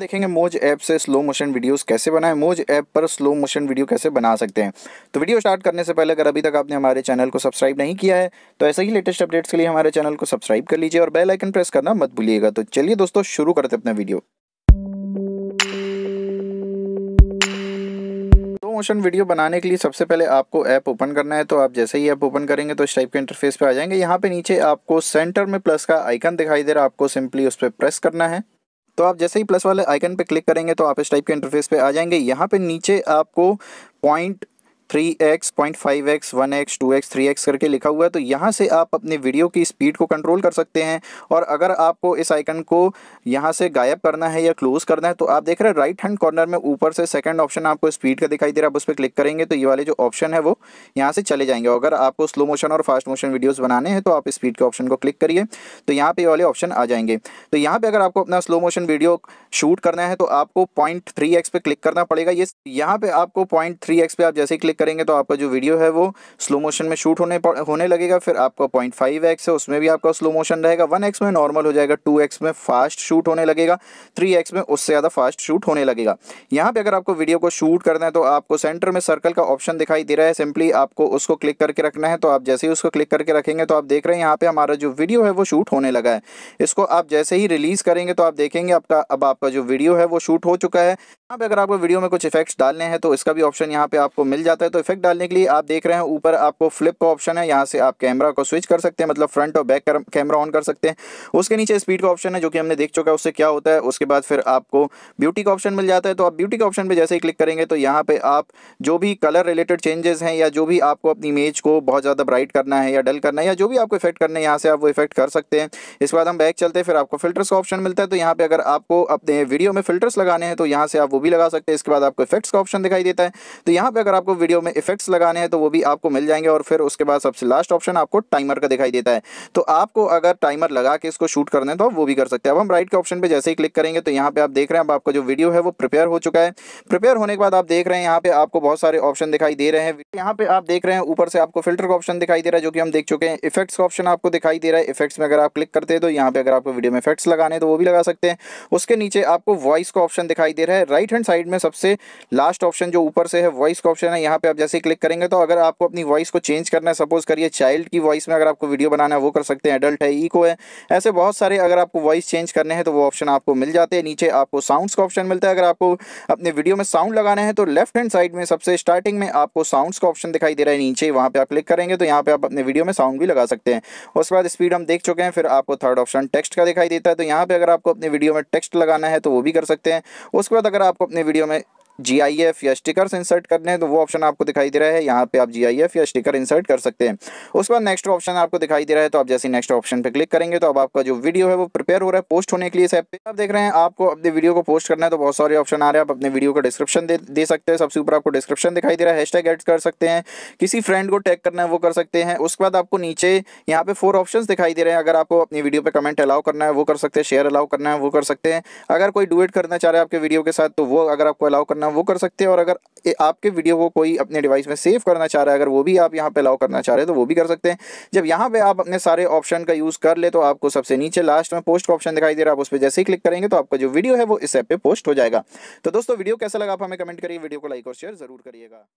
देखेंगे मोज ऐप से स्लो मोशन वीडियोस कैसे बनाएं मोज ऐप पर स्लो मोशन वीडियो कैसे बना सकते हैं तो वीडियो स्टार्ट करने से पहले अगर अभी तक आपने हमारे चैनल को सब्सक्राइब नहीं किया है तो ऐसे ही लेटेस्ट अपडेट्स के लिए हमारे चैनल को सब्सक्राइब कर लीजिए और बेल आइकन प्रेस करना मत भूलिएगा तो चलिए दोस्तों शुरू करते अपना वीडियो मोशन वीडियो बनाने के लिए सबसे पहले आपको ऐप ओपन करना है तो आप जैसे ही ऐप ओपन करेंगे तो इस टाइप के इंटरफेस पे आ जाएंगे यहाँ पे नीचे आपको सेंटर में प्लस का आइकन दिखाई दे रहा है आपको सिंपली उस पर प्रेस करना है तो आप जैसे ही प्लस वाले आइकन पे क्लिक करेंगे तो आप इस टाइप के इंटरफेस पे आ जाएंगे यहाँ पे नीचे आपको point three x point five x one x two x three x करके लिखा हुआ है तो यहाँ से आप अपने वीडियो की स्पीड को कंट्रोल कर सकते हैं और अगर आपको इस आइकन को यहाँ से गायब करना है या क्लोज़ करना है तो आप देख रहे हैं राइट हैंड कॉर्नर में ऊपर से सेकंड ऑप्शन आपको स्पीड का दिखाई दे रहा है आप उस पर क्लिक करेंगे तो ये वाले जो ऑप्शन है वो यहाँ से चले जाएंगे अगर आपको स्लो मोशन और फास्ट मोशन वीडियोज़ बनाने हैं तो आप स्पीड के ऑप्शन को क्लिक करिए तो यहाँ पर वाले ऑप्शन आ जाएंगे तो यहाँ पर अगर आपको अपना स्लो मोशन वीडियो शूट करना है तो आपको पॉइंट थ्री एक्स पे क्लिक करना पड़ेगा ये यहाँ पे आपको पॉइंट थ्री एक्स पे आप जैसे ही क्लिक करेंगे तो आपका जो वीडियो है वो स्लो मोशन में शूट होने होने लगेगा फिर आपका पॉइंट फाइव एक्स है उसमें भी आपका स्लो मोशन रहेगा वन एक्स में नॉर्मल हो जाएगा टू एक्स में फास्ट शूट होने लगेगा थ्री एक्स में उससे ज़्यादा फास्ट शूट होने लगेगा यहाँ पर अगर आपको वीडियो को शूट करना है तो आपको सेंटर में सर्कल का ऑप्शन दिखाई दे रहा है सिंपली आपको उसको क्लिक करके रखना है तो आप जैसे ही उसको क्लिक करके रखेंगे तो आप देख रहे हैं यहाँ पर हमारा जो वीडियो है वो शूट होने लगा है इसको आप जैसे ही रिलीज़ करेंगे तो आप देखेंगे आपका अब आपका जो वीडियो है वो शूट हो चुका है यहाँ पे अगर आपको वीडियो में कुछ इफेक्ट्स डालने हैं तो इसका भी ऑप्शन यहाँ पे आपको मिल जाता है तो इफेक्ट डालने के लिए आप देख रहे हैं ऊपर आपको फ्लिप का ऑप्शन है यहाँ से आप कैमरा को स्विच कर सकते हैं मतलब फ्रंट और बैक कैमरा ऑन कर सकते हैं उसके नीचे स्पीड का ऑप्शन है जो कि हमने देख चुका है उससे क्या होता है उसके बाद फिर आपको ब्यूटी का ऑप्शन मिल जाता है तो आप ब्यूटी के ऑप्शन पर जैसे ही क्लिक करेंगे तो यहाँ पर आप जो भी कलर रिलेटेड चेंजेस हैं या जो भी आपको अपनी इमेज को बहुत ज़्यादा ब्राइट करना है या डल करना है या जो भी आपको इफेक्ट करना है यहाँ से आप वो इफेक्ट कर सकते हैं इसके बाद हम बैक चलते हैं फिर आपको फिल्टर्स का ऑप्शन मिलता है तो यहाँ पर अगर आपको अपने वीडियो में फिल्टर्स लगाने हैं तो यहाँ से आप वो भी लगा सकते हैं इसके बाद आपको इफेक्ट्स का ऑप्शन दिखाई देता है तो यहाँ पर अगर आपको वीडियो में इफेक्ट्स लगाने हैं तो वो भी आपको मिल जाएंगे और फिर उसके बाद सबसे लास्ट ऑप्शन आपको टाइमर का दिखाई देता है तो आपको अगर टाइमर लगा के इसको शूट करना है तो आप वो भी कर सकते हैं अब हम राइट के ऑप्शन पर जैसे ही क्लिक करेंगे तो यहाँ पर आप देख रहे हैं अब आपका जो वीडियो है वो प्रिपेयर हो चुका है प्रिपेयर होने के बाद आप देख रहे हैं यहाँ पर आपको बहुत सारे ऑप्शन दिखाई दे रहे हैं यहाँ पर आप देख रहे हैं ऊपर से आपको फिल्टर का ऑप्शन दिखाई दे रहा है जो कि हम देख चुके हैं इफेक्ट्स का ऑप्शन आपको दिखाई दे रहा है इफेक्ट्स में अगर आप क्लिक करते हैं तो यहाँ पे अगर आपको वीडियो में इफेक्ट्स लगाने तो वो भी लगा सकते हैं उसके नीचे आपको वॉइस का ऑप्शन दिखाई दे रहा है राइट राइट हैंड साइड में सबसे लास्ट ऑप्शन जो ऊपर से है वॉइस का ऑप्शन है यहाँ पे आप जैसे क्लिक करेंगे तो अगर आपको अपनी वॉइस को चेंज करना है सपोज करिए चाइल्ड की वॉइस में अगर आपको वीडियो बनाना है वो कर सकते हैं एडल्ट है ईको है ऐसे बहुत सारे अगर आपको वॉइस चेंज करने हैं तो वो ऑप्शन आपको मिल जाते हैं नीचे आपको साउंड्स का ऑप्शन मिलता है अगर आपको अपने वीडियो में साउंड लगाना है तो लेफ्ट हैंड साइड में सबसे स्टार्टिंग में आपको साउंड्स का ऑप्शन दिखाई दे रहा है नीचे वहाँ पर आप क्लिक करेंगे तो यहाँ पर आप अपने वीडियो में साउंड भी लगा सकते हैं उसके बाद स्पीड हम देख चुके हैं फिर आपको थर्ड ऑप्शन टेक्स्ट का दिखाई देता है तो यहाँ पर अगर आपको अपने वीडियो में टेक्स्ट लगाना है तो वो भी कर सकते हैं उसके बाद अगर आप आपको अपने वीडियो में जी या स्टिकर्स इंसर्ट करने हैं तो वो ऑप्शन आपको दिखाई दे रहा है यहाँ पे आप जी या स्टिकर इंसर्ट कर सकते हैं उसके बाद नेक्स्ट ऑप्शन आपको दिखाई दे रहा है तो आप जैसे नेक्स्ट ऑप्शन पे क्लिक करेंगे तो अब आपका जो वीडियो है वो प्रिपेयर हो रहा है पोस्ट होने के लिए इस ऐप पे आप देख रहे हैं आपको अपने वीडियो को पोस्ट करना है तो बहुत सारे ऑप्शन आ रहे हैं आप अपने वीडियो का डिस्क्रिप्शन दे, दे सकते हैं सबसे ऊपर आपको डिस्क्रिप्शन दिखाई दे रहा है हैश एड कर सकते हैं किसी फ्रेंड को टैग करना है वो कर सकते हैं उसके बाद आपको नीचे यहाँ पे फोर ऑप्शन दिखाई दे रहे हैं अगर आपको अपनी वीडियो पर कमेंट अलाउ करना है वो कर सकते हैं शेयर अलाउ करना है वो कर सकते हैं अगर कोई डुएट करना चाह रहे हैं आपके वीडियो के साथ तो वो अगर आपको अलाउ करना हैं वो कर सकते हैं और अगर आपके वीडियो को कोई अपने डिवाइस में सेव करना चाह रहा है अगर वो भी आप यहाँ पे अलाउ करना चाह रहे हैं तो वो भी कर सकते हैं जब यहाँ पे आप अपने सारे ऑप्शन का यूज़ कर ले तो आपको सबसे नीचे लास्ट में पोस्ट का ऑप्शन दिखाई दे रहा है आप उस पर जैसे ही क्लिक करेंगे तो आपका जो वीडियो है वो इस ऐप पर पोस्ट हो जाएगा तो दोस्तों वीडियो कैसा लगा आप हमें कमेंट करिए वीडियो को लाइक और शेयर ज़रूर करिएगा